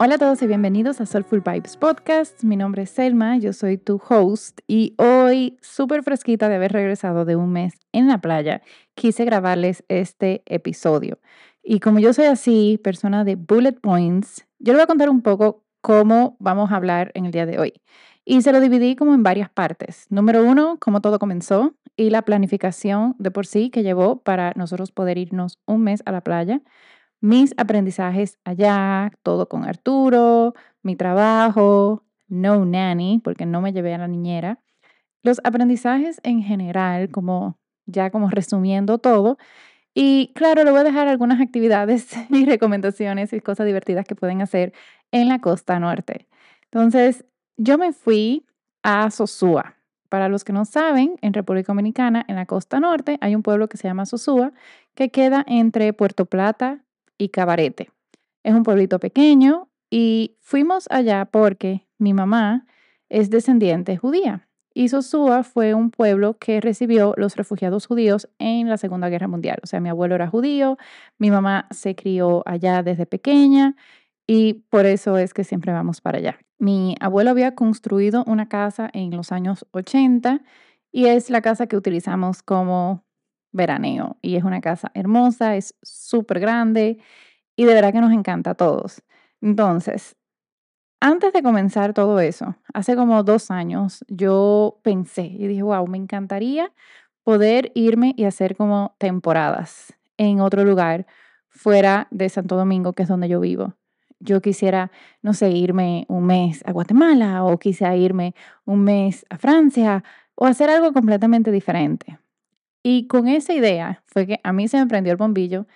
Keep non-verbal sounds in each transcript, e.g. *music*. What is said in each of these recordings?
Hola a todos y bienvenidos a Soulful Vibes Podcast. Mi nombre es Selma, yo soy tu host y hoy, súper fresquita de haber regresado de un mes en la playa, quise grabarles este episodio. Y como yo soy así, persona de bullet points, yo les voy a contar un poco cómo vamos a hablar en el día de hoy. Y se lo dividí como en varias partes. Número uno, cómo todo comenzó y la planificación de por sí que llevó para nosotros poder irnos un mes a la playa mis aprendizajes allá, todo con Arturo, mi trabajo, no nanny, porque no me llevé a la niñera. Los aprendizajes en general, como ya como resumiendo todo. Y claro, le voy a dejar algunas actividades *laughs* y recomendaciones y cosas divertidas que pueden hacer en la costa norte. Entonces, yo me fui a Sosúa. Para los que no saben, en República Dominicana, en la costa norte, hay un pueblo que se llama Sosúa, que queda entre Puerto Plata y Cabarete. Es un pueblito pequeño y fuimos allá porque mi mamá es descendiente judía y Sosúa fue un pueblo que recibió los refugiados judíos en la Segunda Guerra Mundial. O sea, mi abuelo era judío, mi mamá se crió allá desde pequeña y por eso es que siempre vamos para allá. Mi abuelo había construido una casa en los años 80 y es la casa que utilizamos como veraneo. Y es una casa hermosa, es súper grande y de verdad que nos encanta a todos. Entonces, antes de comenzar todo eso, hace como dos años, yo pensé y dije, wow, me encantaría poder irme y hacer como temporadas en otro lugar fuera de Santo Domingo, que es donde yo vivo. Yo quisiera, no sé, irme un mes a Guatemala o quisiera irme un mes a Francia o hacer algo completamente diferente. Y con esa idea fue que a mí se me prendió el bombillo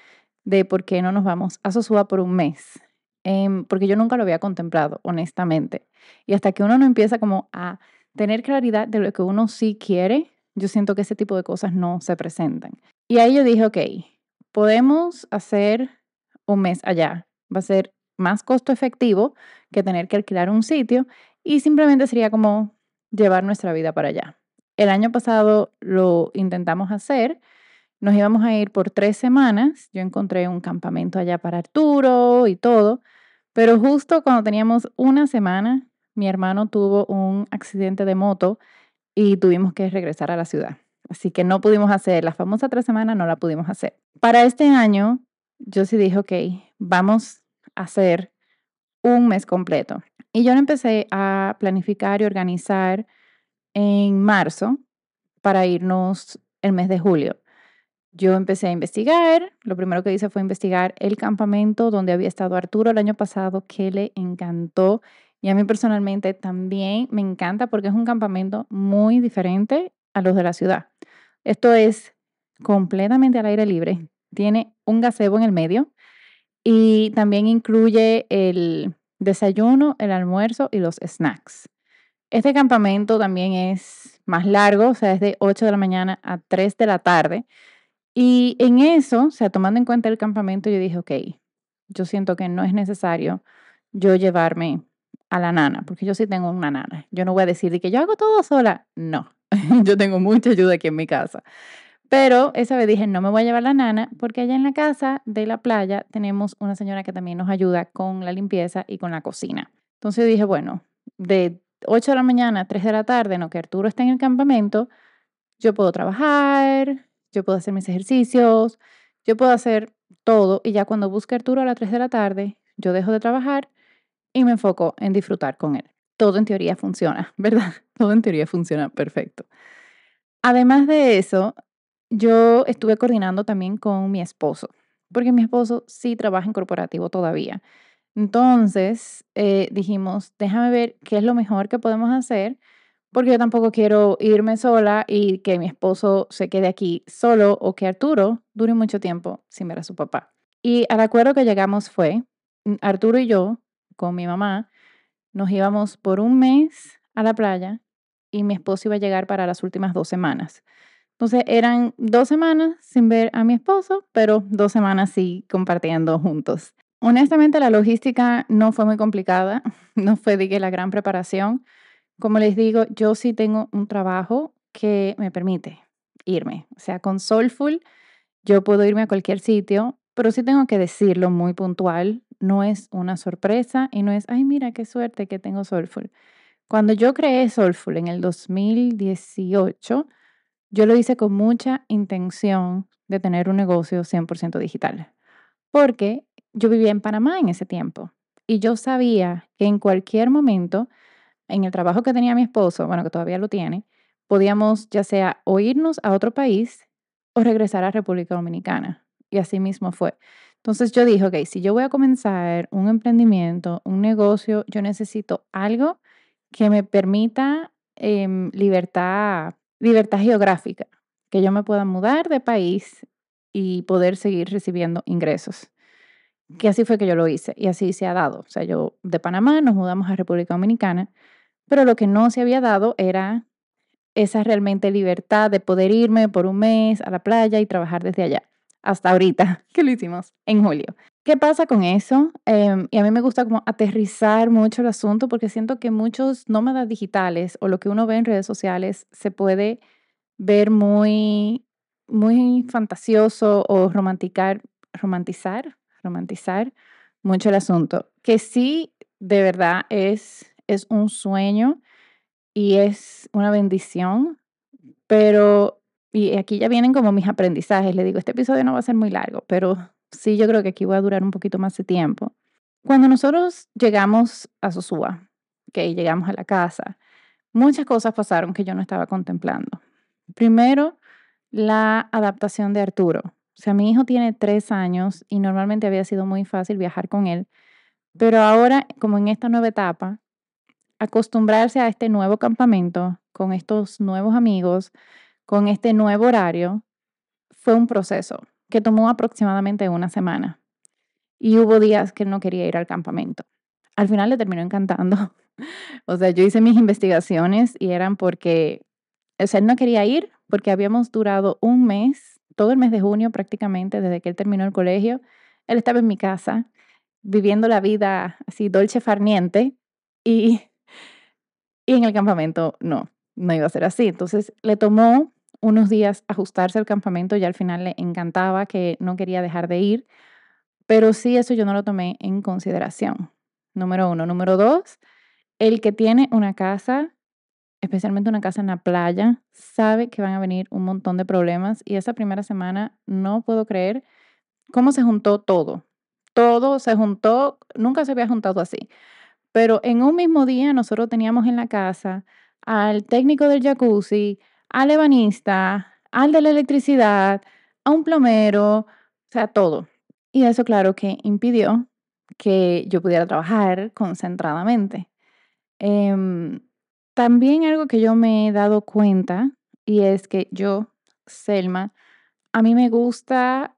de por qué no nos vamos a Sosúa por un mes. Em, porque yo nunca lo había contemplado, honestamente. Y hasta que uno no empieza como a tener claridad de lo que uno sí quiere, yo siento que ese tipo de cosas no se presentan. Y ahí yo dije, ok, podemos hacer un mes allá. Va a ser más costo efectivo que tener que alquilar un sitio y simplemente sería como llevar nuestra vida para allá. El año pasado lo intentamos hacer. Nos íbamos a ir por tres semanas. Yo encontré un campamento allá para Arturo y todo. Pero justo cuando teníamos una semana, mi hermano tuvo un accidente de moto y tuvimos que regresar a la ciudad. Así que no pudimos hacer, la famosa tres semanas no la pudimos hacer. Para este año, yo sí dije, ok, vamos a hacer un mes completo. Y yo empecé a planificar y organizar en marzo para irnos el mes de julio. Yo empecé a investigar, lo primero que hice fue investigar el campamento donde había estado Arturo el año pasado, que le encantó y a mí personalmente también me encanta porque es un campamento muy diferente a los de la ciudad. Esto es completamente al aire libre, tiene un gazebo en el medio y también incluye el desayuno, el almuerzo y los snacks. Este campamento también es más largo, o sea, es de 8 de la mañana a 3 de la tarde. Y en eso, o sea, tomando en cuenta el campamento, yo dije, ok, yo siento que no es necesario yo llevarme a la nana, porque yo sí tengo una nana. Yo no voy a decir de que yo hago todo sola. No, *laughs* yo tengo mucha ayuda aquí en mi casa. Pero esa vez dije, no me voy a llevar la nana porque allá en la casa de la playa tenemos una señora que también nos ayuda con la limpieza y con la cocina. Entonces dije, bueno, de 8 de la mañana, 3 de la tarde, no que Arturo esté en el campamento, yo puedo trabajar, yo puedo hacer mis ejercicios, yo puedo hacer todo y ya cuando busque a Arturo a las 3 de la tarde, yo dejo de trabajar y me enfoco en disfrutar con él. Todo en teoría funciona, *laughs* ¿verdad? Todo en teoría funciona perfecto. Además de eso, yo estuve coordinando también con mi esposo, porque mi esposo sí trabaja en corporativo todavía. Entonces eh, dijimos, déjame ver qué es lo mejor que podemos hacer, porque yo tampoco quiero irme sola y que mi esposo se quede aquí solo o que Arturo dure mucho tiempo sin ver a su papá. Y al acuerdo que llegamos fue, mm, Arturo y yo, con mi mamá, nos íbamos por un mes a la playa y mi esposo iba a llegar para las últimas dos semanas. Entonces eran dos semanas sin ver a mi esposo, pero dos semanas sí compartiendo juntos. Honestamente, la logística no fue muy complicada, *laughs* no fue, dije, la gran preparación. Como les digo, yo sí tengo un trabajo que me permite irme. O sea, con Soulful yo puedo irme a cualquier sitio, pero sí tengo que decirlo muy puntual. No es una sorpresa y no es, ay, mira qué suerte que tengo Soulful. Cuando yo creé Soulful en el 2018, yo lo hice con mucha intención de tener un negocio 100% digital, porque yo vivía en Panamá en ese tiempo y yo sabía que en cualquier momento, en el trabajo que tenía mi esposo, bueno, que todavía lo tiene, podíamos ya sea o irnos a otro país o regresar a República Dominicana. Y así mismo fue. Entonces yo dije, ok, si yo voy a comenzar un emprendimiento, un negocio, yo necesito algo que me permita em, libertad, libertad geográfica, que yo me pueda mudar de país y poder seguir recibiendo ingresos que así fue que yo lo hice y así se ha dado. O sea, yo de Panamá nos mudamos a República Dominicana, pero lo que no se había dado era esa realmente libertad de poder irme por un mes a la playa y trabajar desde allá, hasta ahorita, *laughs* que lo hicimos en julio. ¿Qué pasa con eso? Em, y a mí me gusta como aterrizar mucho el asunto porque siento que muchos nómadas digitales o lo que uno ve en redes sociales se puede ver muy, muy fantasioso o romanticar, romantizar romantizar mucho el asunto, que sí, de verdad es, es un sueño y es una bendición, pero, y aquí ya vienen como mis aprendizajes, le digo, este episodio no va a ser muy largo, pero sí yo creo que aquí voy a durar un poquito más de tiempo. Cuando nosotros llegamos a Sosúa, que llegamos a la casa, muchas cosas pasaron que yo no estaba contemplando. Primero, la adaptación de Arturo. O sea, mi hijo tiene tres años y normalmente había sido muy fácil viajar con él, pero ahora, como en esta nueva etapa, acostumbrarse a este nuevo campamento, con estos nuevos amigos, con este nuevo horario, fue un proceso que tomó aproximadamente una semana. Y hubo días que no quería ir al campamento. Al final le terminó encantando. *laughs* o sea, yo hice mis investigaciones y eran porque, o sea, él no quería ir porque habíamos durado un mes todo el mes de junio prácticamente, desde que él terminó el colegio, él estaba en mi casa viviendo la vida así dolce farniente y, *laughs* en el campamento no, no iba a ser así. Entonces le tomó unos días ajustarse al campamento, y al final le encantaba, que no quería dejar de ir, pero sí eso yo no lo tomé en consideración. Número uno. Número dos, el que tiene una casa especialmente una casa en la playa, sabe que van a venir un montón de problemas y esa primera semana no puedo creer cómo se juntó todo. Todo se juntó, nunca se había juntado así. Pero en un mismo día nosotros teníamos en la casa al técnico del jacuzzi, al ebanista, al de la electricidad, a un plomero, o sea, todo. Y eso claro que impidió que yo pudiera trabajar concentradamente. Em, también algo que yo me he dado cuenta y es que yo, Selma, a mí me gusta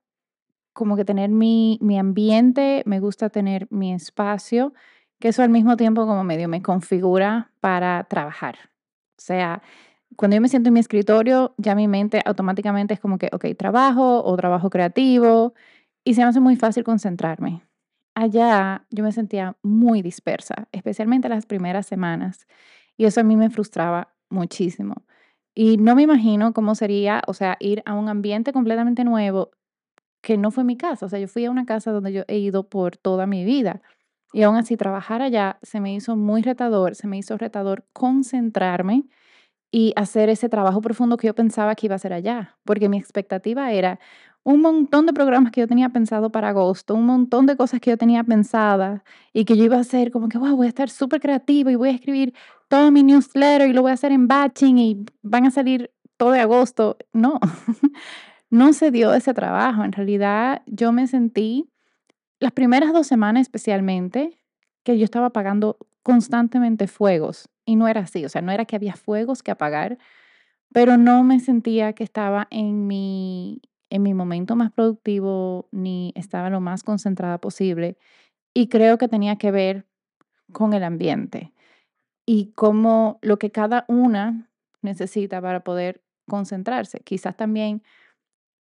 como que tener mi, mi ambiente, me gusta tener mi espacio, que eso al mismo tiempo como medio me configura para trabajar. O sea, cuando yo me siento en mi escritorio, ya mi mente automáticamente es como que, ok, trabajo o trabajo creativo y se me hace muy fácil concentrarme. Allá yo me sentía muy dispersa, especialmente las primeras semanas. Y eso a mí me frustraba muchísimo. Y no me imagino cómo sería, o sea, ir a un ambiente completamente nuevo que no fue mi casa. O sea, yo fui a una casa donde yo he ido por toda mi vida. Y aún así, trabajar allá se me hizo muy retador, se me hizo retador concentrarme y hacer ese trabajo profundo que yo pensaba que iba a hacer allá, porque mi expectativa era, un montón de programas que yo tenía pensado para agosto, un montón de cosas que yo tenía pensadas y que yo iba a hacer como que, wow, voy a estar súper creativo y voy a escribir todo mi newsletter y lo voy a hacer en batching y van a salir todo de agosto. No, *laughs* no se dio ese trabajo. En realidad yo me sentí, las primeras dos semanas especialmente, que yo estaba apagando constantemente fuegos y no era así, o sea, no era que había fuegos que apagar, pero no me sentía que estaba en mi en mi momento más productivo ni estaba lo más concentrada posible. Y creo que tenía que ver con el ambiente y cómo lo que cada una necesita para poder concentrarse. Quizás también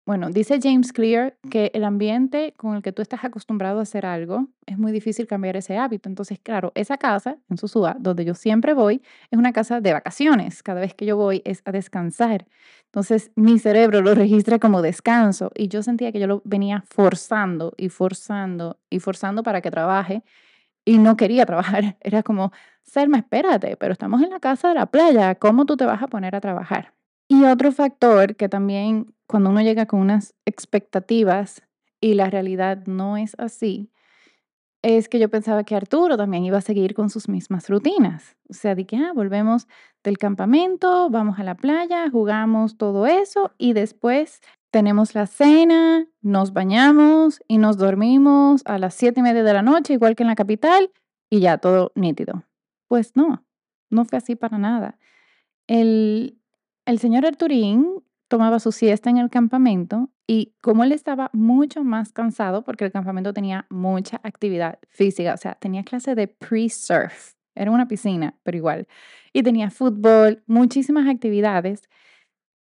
bueno, dice James Clear que el ambiente con el que tú estás acostumbrado a hacer algo es muy difícil cambiar ese hábito. Entonces, claro, esa casa en su Susúa, donde yo siempre voy, es una casa de vacaciones. Cada vez que yo voy es a descansar. Entonces, mi cerebro lo registra como descanso y yo sentía que yo lo venía forzando y forzando y forzando para que trabaje y no quería *laughs* trabajar. Era como, Selma, espérate, pero estamos en la casa de la playa, ¿cómo tú te vas a poner a trabajar? Y otro factor que también cuando uno llega con unas expectativas y la realidad no es así, es que yo pensaba que Arturo también iba a seguir con sus mismas rutinas. O sea, de que ah, volvemos del campamento, vamos a la playa, jugamos todo eso y después tenemos la cena, nos bañamos y nos dormimos a las siete y media de la noche, igual que en la capital, y ya todo nítido. Pues no, no fue así para nada. El, el señor Arturín tomaba su siesta en el campamento y como él estaba mucho más cansado porque el campamento tenía mucha actividad física, o sea, tenía clase de pre-surf, era una piscina, pero igual, y tenía fútbol, muchísimas actividades,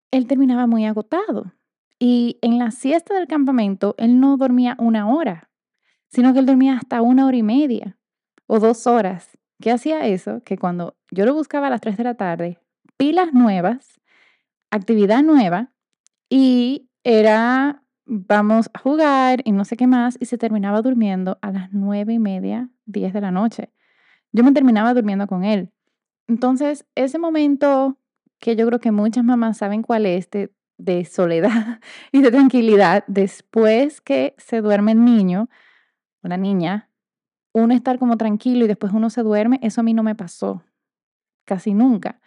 él terminaba muy agotado. Y en la siesta del campamento, él no dormía una hora, sino que él dormía hasta una hora y media o dos horas. ¿Qué hacía eso? Que cuando yo lo buscaba a las 3 de la tarde, pilas nuevas, actividad nueva y era vamos a jugar y no sé qué más y se terminaba durmiendo a las nueve y media, diez de la noche. Yo me terminaba durmiendo con él. Entonces, ese momento que yo creo que muchas mamás saben cuál es este de soledad *laughs* y de tranquilidad después que se duerme el niño una niña, uno estar como tranquilo y después uno se duerme, eso a mí no me pasó casi nunca.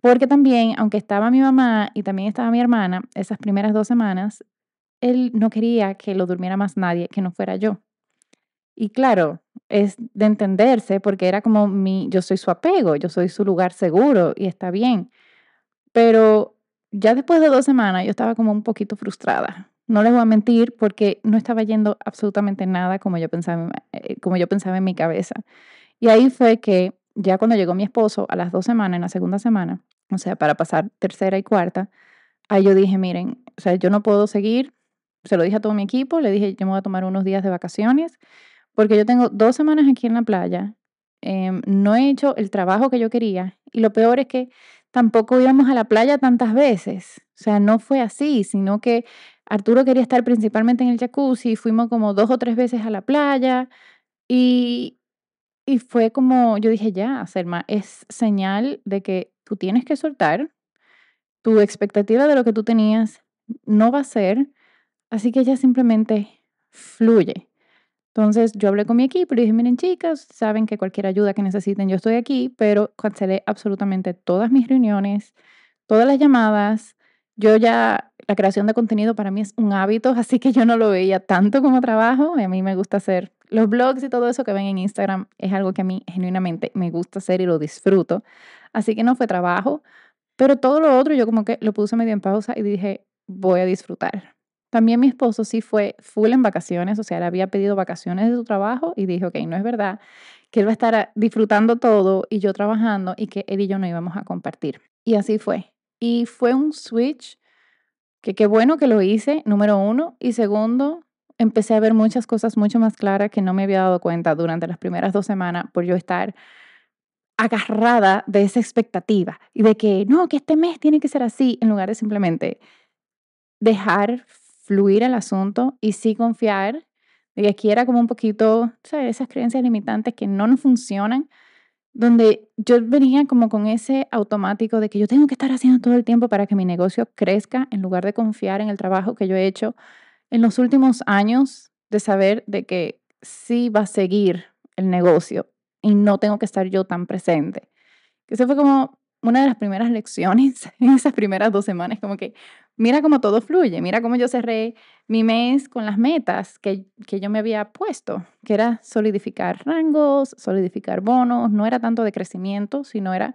Porque también, aunque estaba mi mamá y también estaba mi hermana, esas primeras dos semanas, él no quería que lo durmiera más nadie que no fuera yo. Y claro, es de entenderse porque era como mi, yo soy su apego, yo soy su lugar seguro y está bien. Pero ya después de dos semanas yo estaba como un poquito frustrada. No les voy a mentir porque no estaba yendo absolutamente nada como yo pensaba, eh, como yo pensaba en mi cabeza. Y ahí fue que ya cuando llegó mi esposo a las dos semanas, en la segunda semana, o sea, para pasar tercera y cuarta, ahí yo dije, miren, o sea, yo no puedo seguir, se lo dije a todo mi equipo, le dije, yo me voy a tomar unos días de vacaciones, porque yo tengo dos semanas aquí en la playa, em, no he hecho el trabajo que yo quería, y lo peor es que tampoco íbamos a la playa tantas veces, o sea, no fue así, sino que Arturo quería estar principalmente en el jacuzzi, fuimos como dos o tres veces a la playa, y y fue como, yo dije, ya, Selma, es señal de que tú tienes que soltar, tu expectativa de lo que tú tenías no va a ser, así que ella simplemente fluye. Entonces yo hablé con mi equipo y dije, miren chicas, saben que cualquier ayuda que necesiten, yo estoy aquí, pero cancelé absolutamente todas mis reuniones, todas las llamadas, yo ya, la creación de contenido para mí es un hábito, así que yo no lo veía tanto como trabajo. A mí me gusta hacer los blogs y todo eso que ven en Instagram, es algo que a mí genuinamente me gusta hacer y lo disfruto. Así que no fue trabajo, pero todo lo otro yo como que lo puse medio en pausa y dije, voy a disfrutar. También mi esposo sí fue full en vacaciones, o sea, él había pedido vacaciones de su trabajo y dijo, ok, no es verdad que él va a estar ah, disfrutando todo y yo trabajando y que él y yo no íbamos a compartir. Y así fue. Y fue un switch que qué bueno que lo hice, número uno. Y segundo, empecé a ver muchas cosas mucho más claras que no me había dado cuenta durante las primeras dos semanas por yo estar agarrada de esa expectativa y de que no, que este mes tiene que ser así, en lugar de simplemente dejar fluir el asunto y sí confiar de que aquí era como un poquito, sabes esas creencias limitantes que no nos funcionan, donde yo venía como con ese automático de que yo tengo que estar haciendo todo el tiempo para que mi negocio crezca en lugar de confiar en el trabajo que yo he hecho en los últimos años de saber de que sí va a seguir el negocio y no tengo que estar yo tan presente. Esa fue como una de las primeras lecciones *laughs* en esas primeras dos semanas, como que mira cómo todo fluye, mira cómo yo cerré mi mes con las metas que, que, yo me había puesto, que era solidificar rangos, solidificar bonos, no era tanto de crecimiento, sino era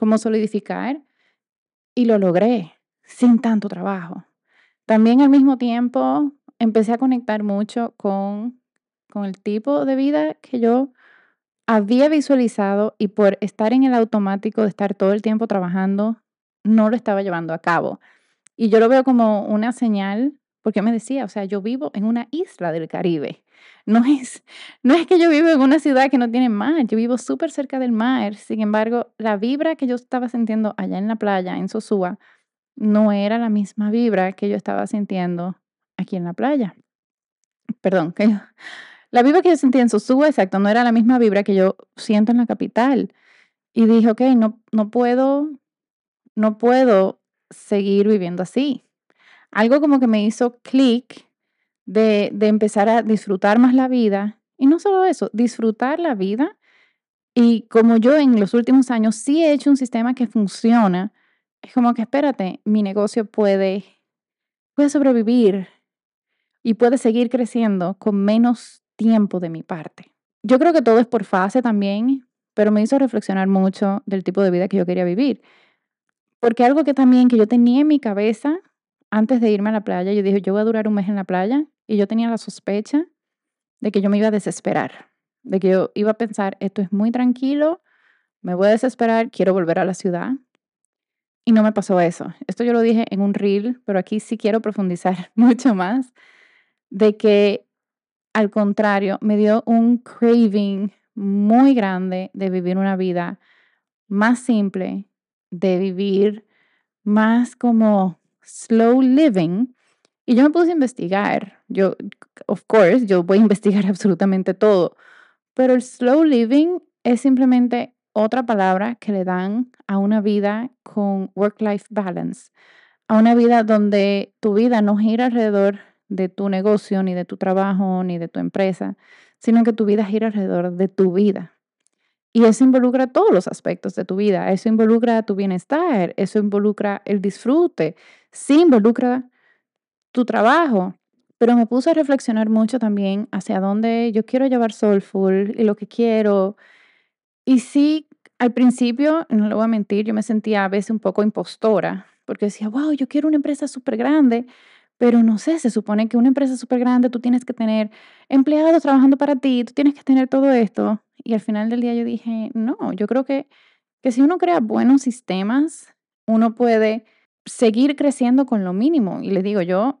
como solidificar y lo logré sin tanto trabajo. También al mismo tiempo empecé a conectar mucho con, con el tipo de vida que yo había visualizado y por estar en el automático de estar todo el tiempo trabajando, no lo estaba llevando a cabo. Y yo lo veo como una señal, porque me decía, o sea, yo vivo en una isla del Caribe. No *laughs* es, no es que yo vivo en una ciudad que no tiene mar, yo vivo súper cerca del mar. Sin embargo, la vibra que yo estaba sintiendo allá en la playa, en Sosúa, no era la misma vibra que yo estaba sintiendo aquí en la playa. Perdón, que la vibra que yo sentía en Sosúa, exacto, no era la misma vibra que yo siento en la capital. Y dije, ok, no, no puedo, no puedo seguir viviendo así. Algo como que me hizo clic de, empezar a disfrutar más la vida. Y no solo eso, disfrutar la vida. Y como yo en los últimos años sí he hecho un sistema que funciona, es como que espérate, mi negocio puede, puede sobrevivir y puede seguir creciendo con menos tiempo de mi parte. Yo creo que todo es por fase también, pero me hizo reflexionar mucho del tipo de vida que yo quería vivir. Porque algo que también que yo tenía en mi cabeza antes de irme a la playa, yo dije, yo voy a durar un mes en la playa y yo tenía la sospecha de que yo me iba a desesperar, de que yo iba a pensar, esto es muy tranquilo, me voy a desesperar, quiero volver a la ciudad. Y no me pasó eso. Esto yo lo dije en un reel, pero aquí sí quiero profundizar *laughs* mucho más, de que al contrario, me dio un craving muy grande de vivir una vida más simple, de vivir más como slow living. Y yo me puse a investigar. Yo, of course, yo voy a *laughs* investigar absolutamente todo. Pero el slow living es simplemente otra palabra que le dan a una vida con work-life balance, a una vida donde tu vida no gira alrededor de tu negocio, ni de tu trabajo, ni de tu empresa, sino que tu vida gira alrededor de tu vida. Y eso involucra todos los aspectos de tu vida, eso involucra tu bienestar, eso involucra el disfrute, sí involucra tu trabajo. Pero me puse a reflexionar mucho también hacia dónde yo quiero llevar Soulful y lo que quiero. Y sí, al principio, no lo voy a mentir, yo me sentía a veces un poco impostora, porque decía, wow, yo quiero una empresa súper grande, pero no sé, se supone que una empresa súper grande, tú tienes que tener empleados trabajando para ti, tú tienes que tener todo esto. Y al final del día yo dije, no, yo creo que, que si uno crea buenos sistemas, uno puede seguir creciendo con lo mínimo. Y les digo, yo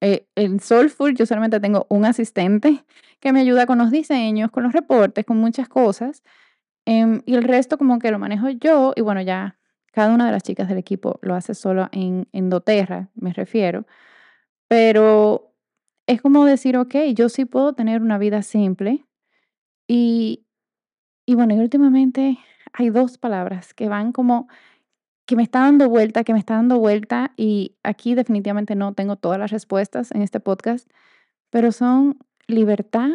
eh, en Soulful yo solamente tengo un asistente que me ayuda con los diseños, con los reportes, con muchas cosas. Em, y el resto como que lo manejo yo y bueno, ya cada una de las chicas del equipo lo hace solo en, en doTERRA, me refiero. Pero es como decir, ok, yo sí puedo tener una vida simple. Y, y bueno, y últimamente hay dos palabras que van como que me está dando vuelta, que me está dando vuelta y aquí definitivamente no tengo todas las respuestas en este podcast, pero son libertad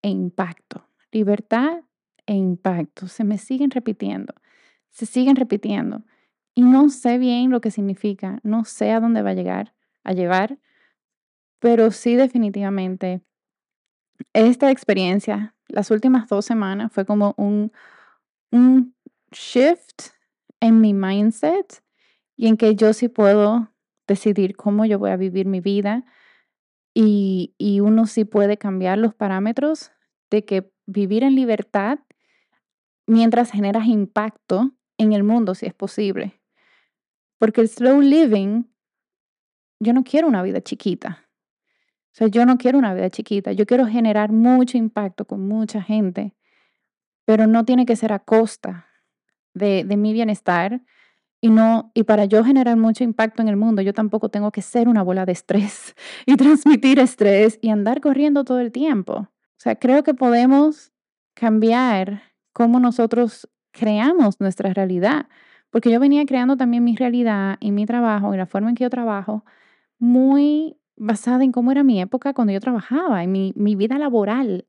e impacto. Libertad e impacto. Se me siguen repitiendo, se siguen repitiendo y no sé bien lo que significa, no sé a dónde va a llegar, a llevar, pero sí, definitivamente, esta experiencia, las últimas dos semanas, fue como un, un shift en mi mindset y en que yo sí puedo decidir cómo yo voy a vivir mi vida y, y uno sí puede cambiar los parámetros de que vivir en libertad mientras generas impacto en el mundo, si es posible. Porque el slow living, yo no quiero una vida chiquita. O sea, yo no quiero una vida chiquita, yo quiero generar mucho impacto con mucha gente, pero no tiene que ser a costa de, mi bienestar. Y, no, y para yo generar mucho impacto en el mundo, yo tampoco tengo que ser una bola de estrés *laughs* y transmitir estrés y andar corriendo todo el tiempo. O sea, creo que podemos cambiar cómo nosotros creamos nuestra realidad, porque yo venía creando también mi realidad y mi trabajo y la forma en que yo trabajo muy basada en cómo era mi época cuando yo trabajaba, en mi, vida laboral,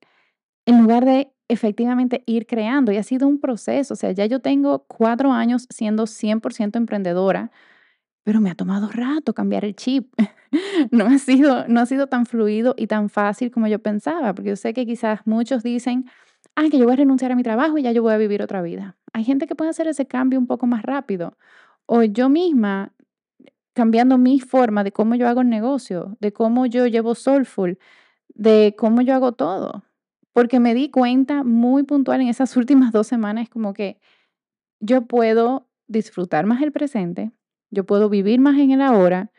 en lugar de efectivamente ir creando. Y ha sido un proceso, o sea, ya yo tengo cuatro años siendo 100% emprendedora, pero me ha tomado rato cambiar el chip. *laughs* no, ha sido, no ha sido tan fluido y tan fácil como yo pensaba, porque yo sé que quizás muchos dicen, ah, que yo voy a renunciar a mi trabajo y ya yo voy a vivir otra vida. Hay gente que puede hacer ese cambio un poco más rápido. O yo misma cambiando mi forma de cómo yo hago el negocio, de cómo yo llevo Soulful, de cómo yo hago todo. Porque me di cuenta muy puntual en esas *laughs* últimas dos semanas como que yo puedo disfrutar más el presente, yo puedo vivir más en el ahora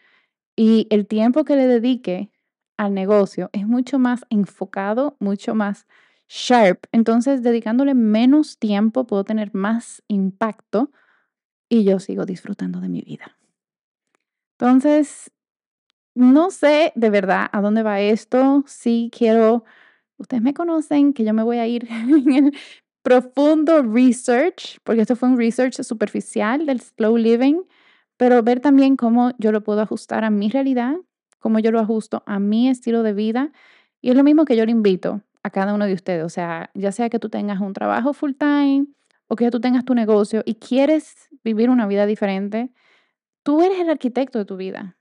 y el tiempo que le dedique al negocio es mucho más enfocado, mucho más sharp. Entonces, dedicándole menos tiempo puedo tener más impacto y yo sigo disfrutando de mi vida. Entonces, no sé de verdad a dónde va esto. Sí quiero, ustedes me conocen, que yo me voy a ir *laughs* en el profundo research, porque esto fue un research superficial del slow living, pero ver también cómo yo lo puedo ajustar a mi realidad, cómo yo lo ajusto a mi estilo de vida. Y es lo mismo que yo le invito a cada uno de ustedes, o sea, ya sea que tú tengas un trabajo full time o que tú tengas tu negocio y quieres vivir una vida diferente, Tú eres el arquitecto de tu vida.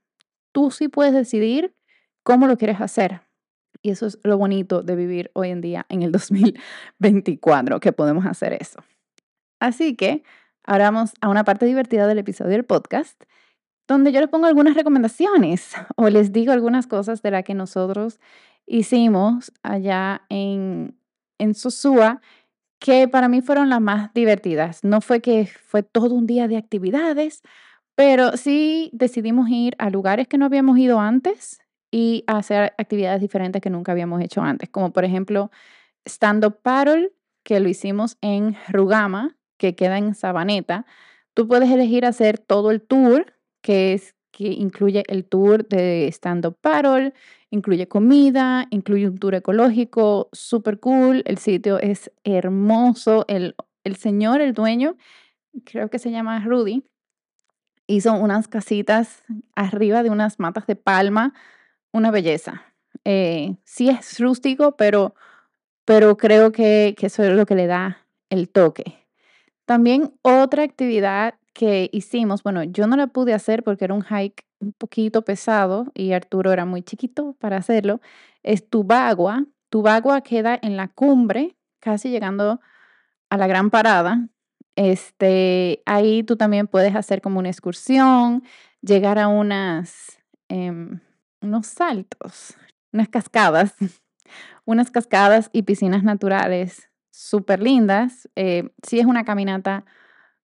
Tú sí puedes decidir cómo lo quieres hacer. Y eso es lo bonito de vivir hoy en día en el 2024, *laughs* que podemos hacer eso. Así que ahora vamos a una parte divertida del episodio del podcast, donde yo les pongo algunas recomendaciones *laughs* o les digo algunas cosas de las que nosotros hicimos allá en, en Sosúa, que para mí fueron las más divertidas. No fue que fue todo un día de actividades, pero sí decidimos ir a lugares que no habíamos ido antes y hacer actividades diferentes que nunca habíamos hecho antes, como por ejemplo stand-up paddle, que lo hicimos en Rugama, que queda en Sabaneta. Tú puedes elegir hacer todo el tour, que es que incluye el tour de stand-up paddle, incluye comida, incluye un tour ecológico, súper cool, el sitio es hermoso, el señor, el dueño, creo que se llama Rudy, hizo unas casitas arriba de unas matas de palma, una belleza. Eh, sí es rústico, pero, pero creo que, que eso es lo que le da el toque. También otra actividad que hicimos, bueno, yo no la pude hacer porque era un hike un poquito pesado y Arturo era muy chiquito para hacerlo, es Tubagua. Tubagua queda en la cumbre, casi llegando a la gran parada, este, ahí tú también puedes hacer como una excursión, llegar a unas, em, unos saltos, unas cascadas, *laughs* unas cascadas y piscinas naturales súper lindas. Eh, sí es una caminata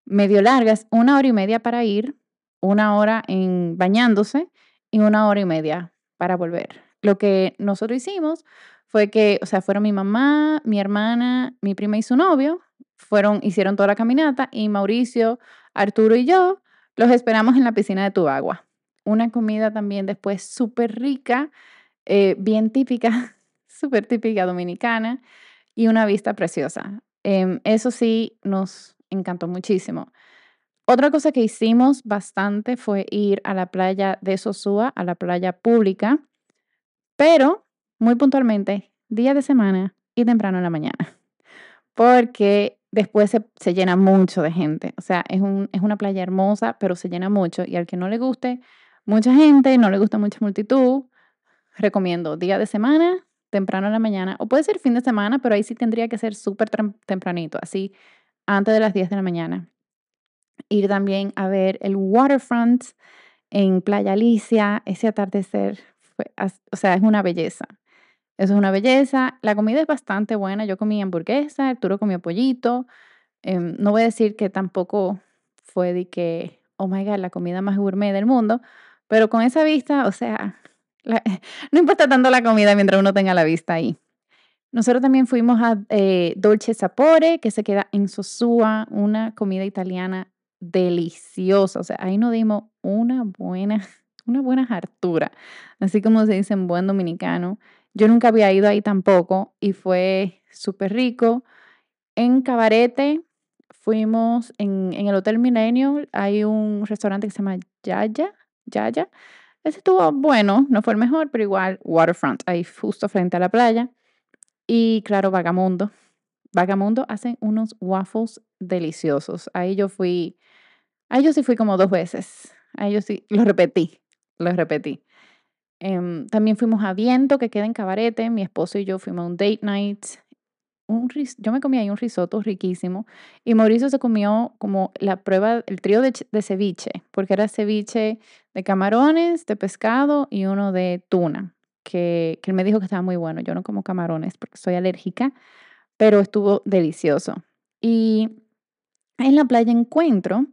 medio larga, es una hora y media para ir, una hora en bañándose y una hora y media para volver. Lo que nosotros hicimos fue que, o sea, fueron mi mamá, mi hermana, mi prima y su novio, fueron, hicieron toda la caminata y Mauricio, Arturo y yo los esperamos en la piscina de Tubagua. Una comida también después súper rica, eh, bien típica, *laughs* súper típica dominicana y una vista preciosa. Em, eso sí, nos encantó muchísimo. Otra cosa que hicimos bastante fue ir a la playa de Sosúa, a la playa pública, pero muy puntualmente, día de semana y temprano en la mañana, porque después se, llena mucho de gente. O sea, es, un, es una playa hermosa, pero se llena mucho. Y al que no le guste mucha gente, no le gusta mucha multitud, recomiendo día de semana, temprano en la mañana, o puede ser fin de semana, pero ahí sí tendría que ser súper tempranito, así antes de las 10 de la mañana. Ir también a ver el waterfront en Playa Alicia, ese atardecer, o sea, es una belleza. Eso es una belleza. La comida es bastante buena. Yo comí hamburguesa, Arturo comió pollito. Em, no voy a decir que tampoco fue de que, oh my god, la comida más gourmet del mundo, pero con esa vista, o sea, *laughs* no importa tanto la comida mientras uno tenga la vista ahí. Nosotros también fuimos a eh, Dolce Sapore, que se queda en Sosúa, una comida italiana deliciosa. O sea, ahí nos dimos una buena, *laughs* una buena hartura, así como se dice en buen dominicano. Yo nunca había ido ahí tampoco y fue súper rico. En Cabarete fuimos en, el Hotel Millennium, hay un restaurante que se llama Yaya, Yaya. Ese estuvo bueno, no fue el mejor, pero igual Waterfront, ahí justo frente a la playa. Y claro, Vagamundo. Vagamundo hacen unos waffles deliciosos. Ahí yo fui, ahí yo sí fui como dos veces. Ahí yo sí, lo repetí, lo repetí. Em, también fuimos a Viento, que queda en Cabarete. Mi esposo y yo fuimos a un date night. Un yo me comí ahí un risotto riquísimo. Y Mauricio se comió como la prueba, el trío de, ceviche, porque era ceviche de camarones, de pescado y uno de tuna, que, él me dijo que estaba muy bueno. Yo no como camarones porque soy alérgica, pero estuvo delicioso. Y en la playa encuentro,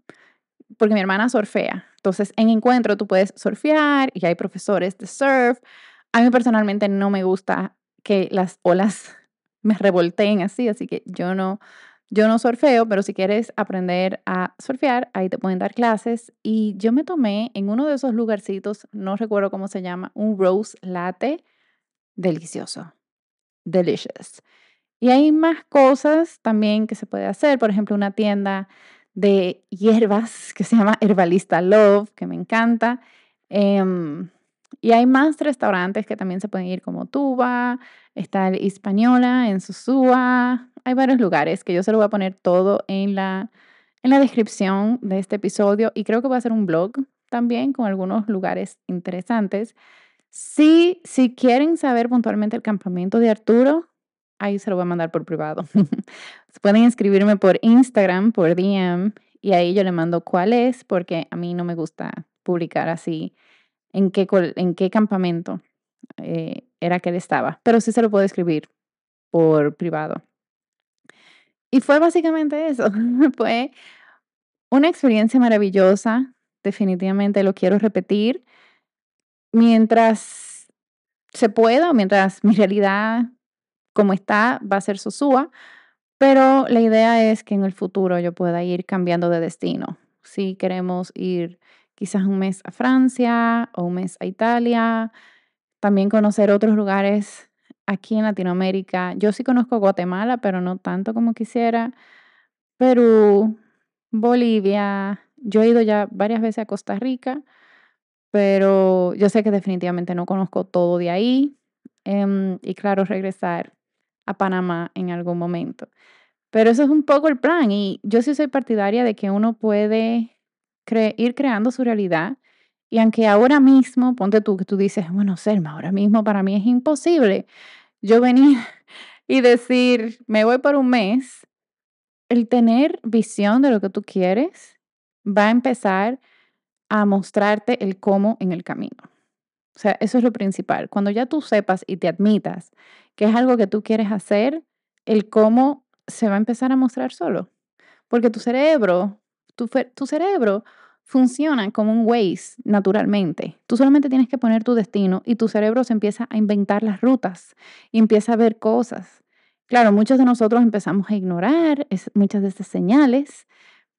porque mi hermana sorfea entonces, en encuentro tú puedes surfear y hay profesores de surf. A mí personalmente no me gusta que las olas *laughs* me revolteen así, así que yo no, yo no surfeo, pero si quieres aprender a surfear, ahí te pueden dar clases. Y yo me tomé en uno de esos lugarcitos, no recuerdo cómo se llama, un rose latte delicioso. Delicious. Y hay más cosas también que se puede hacer, por ejemplo, una tienda de hierbas que se llama Herbalista Love, que me encanta. Em, y hay más restaurantes que también se pueden ir como Tuba, está el Española, en Susúa, hay varios lugares que yo se lo voy a poner todo en la, en la descripción de este episodio y creo que voy a hacer un blog también con algunos lugares interesantes. Si, si quieren saber puntualmente el campamento de Arturo, ahí se lo voy a mandar por privado. *laughs* Pueden escribirme por Instagram, por DM, y ahí yo le mando cuál es, porque a mí no me gusta publicar así en qué, campamento eh, era que él estaba, pero sí se lo puedo escribir por privado. Y fue básicamente eso, *laughs* fue una experiencia maravillosa, definitivamente lo quiero repetir, mientras se pueda, mientras mi realidad como está va a ser Sosúa, pero la idea es que en el futuro yo pueda ir cambiando de destino. Si queremos ir quizás un mes a Francia o un mes a Italia, también conocer otros lugares aquí en Latinoamérica. Yo sí conozco Guatemala, pero no tanto como quisiera. Perú, Bolivia. Yo he ido ya varias veces a Costa Rica, pero yo sé que definitivamente no conozco todo de ahí. Em, y claro, regresar Panamá en algún momento. Pero eso es un poco el plan y yo sí soy partidaria de que uno puede ir creando su realidad y aunque ahora mismo, ponte tú que tú dices, bueno, Selma, ahora mismo para mí es imposible yo venir *laughs* y decir, me voy por un mes, el tener visión de lo que tú quieres va a empezar a mostrarte el cómo en el camino. O sea, eso es lo principal. Cuando ya tú sepas y te admitas que es algo que tú quieres hacer, el cómo se va a empezar a mostrar solo. Porque tu cerebro, tu, cerebro funciona como un Waze naturalmente. Tú solamente tienes que poner tu destino y tu cerebro se empieza a inventar las rutas y empieza a ver cosas. Claro, muchos de nosotros empezamos a ignorar muchas de estas señales,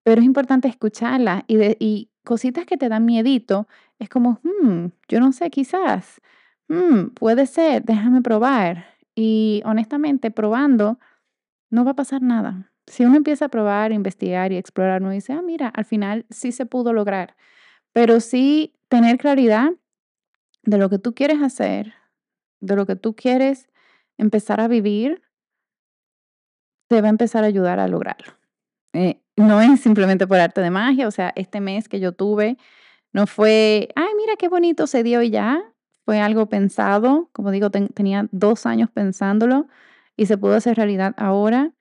pero es importante escucharlas y, y cositas que te dan miedito, es como, hmm, yo no sé, quizás, hmm, puede ser, déjame probar, y honestamente, probando, no va a pasar nada. Si uno empieza a probar, investigar y explorar, uno dice, ah, mira, al final sí se pudo lograr. Pero sí tener claridad de lo que tú quieres hacer, de lo que tú quieres empezar a vivir, te va a empezar a ayudar a lograrlo. Eh, no es simplemente por arte de magia, o sea, este mes que yo tuve no fue, ay, mira qué bonito se dio y ya, fue algo pensado, como digo, tenía dos años pensándolo y se pudo hacer realidad ahora.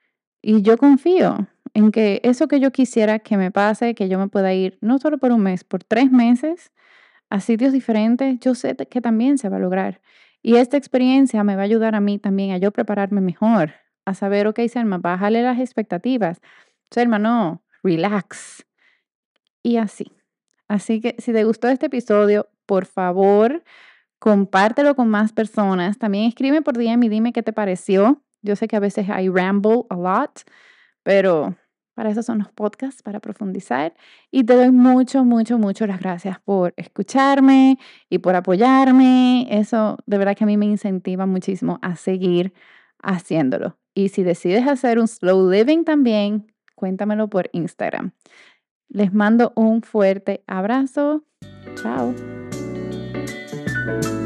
Y yo confío en que eso que yo quisiera que me pase, que yo me pueda ir, no solo por un mes, por tres meses, a sitios diferentes, yo sé que también se va a lograr. Y esta experiencia me va a ayudar a mí también a yo prepararme mejor, a saber, ok, Selma, bájale las expectativas. Selma, no, relax. Y así. Así que si te gustó este episodio, por favor, compártelo con más personas. También escribe por DM y dime qué te pareció. Yo sé que a veces hay ramble a lot, pero para eso son los podcasts, para profundizar. Y te doy mucho, mucho, mucho las gracias por escucharme y por apoyarme. Eso de verdad que a mí me incentiva muchísimo a seguir haciéndolo. Y si decides hacer un slow living también, cuéntamelo por Instagram. Les mando un fuerte abrazo. Chao. Thank you.